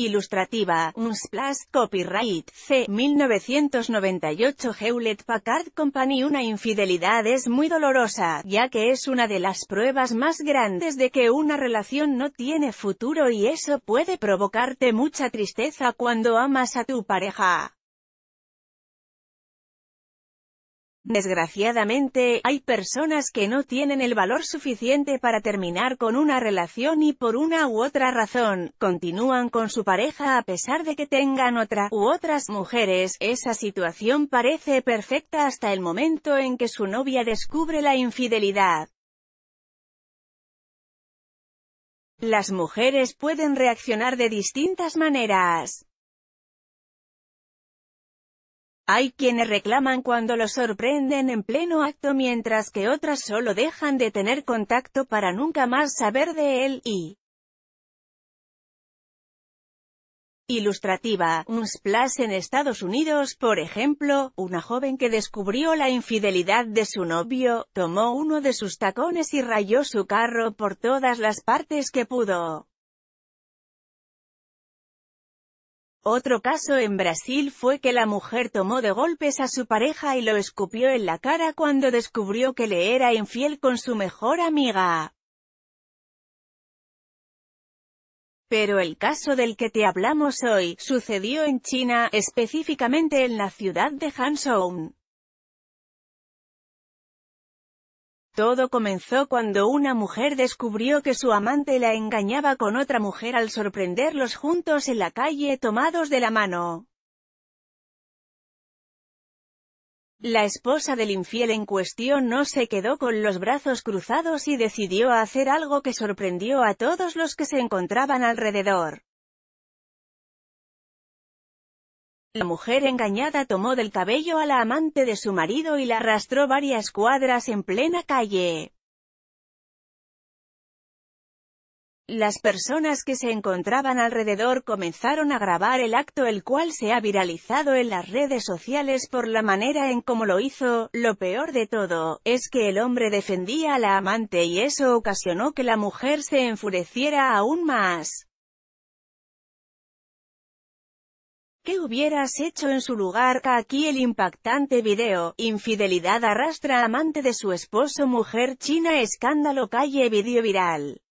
Ilustrativa, Unsplash, Copyright, C. 1998 Hewlett Packard Company Una infidelidad es muy dolorosa, ya que es una de las pruebas más grandes de que una relación no tiene futuro y eso puede provocarte mucha tristeza cuando amas a tu pareja. Desgraciadamente, hay personas que no tienen el valor suficiente para terminar con una relación y por una u otra razón, continúan con su pareja a pesar de que tengan otra u otras mujeres. Esa situación parece perfecta hasta el momento en que su novia descubre la infidelidad. Las mujeres pueden reaccionar de distintas maneras. Hay quienes reclaman cuando lo sorprenden en pleno acto mientras que otras solo dejan de tener contacto para nunca más saber de él, y... Ilustrativa, un splash en Estados Unidos, por ejemplo, una joven que descubrió la infidelidad de su novio, tomó uno de sus tacones y rayó su carro por todas las partes que pudo. Otro caso en Brasil fue que la mujer tomó de golpes a su pareja y lo escupió en la cara cuando descubrió que le era infiel con su mejor amiga. Pero el caso del que te hablamos hoy, sucedió en China, específicamente en la ciudad de Hangzhou. Todo comenzó cuando una mujer descubrió que su amante la engañaba con otra mujer al sorprenderlos juntos en la calle tomados de la mano. La esposa del infiel en cuestión no se quedó con los brazos cruzados y decidió hacer algo que sorprendió a todos los que se encontraban alrededor. La mujer engañada tomó del cabello a la amante de su marido y la arrastró varias cuadras en plena calle. Las personas que se encontraban alrededor comenzaron a grabar el acto el cual se ha viralizado en las redes sociales por la manera en cómo lo hizo, lo peor de todo, es que el hombre defendía a la amante y eso ocasionó que la mujer se enfureciera aún más. ¿Qué hubieras hecho en su lugar? Aquí el impactante video, infidelidad arrastra amante de su esposo mujer china escándalo calle video viral.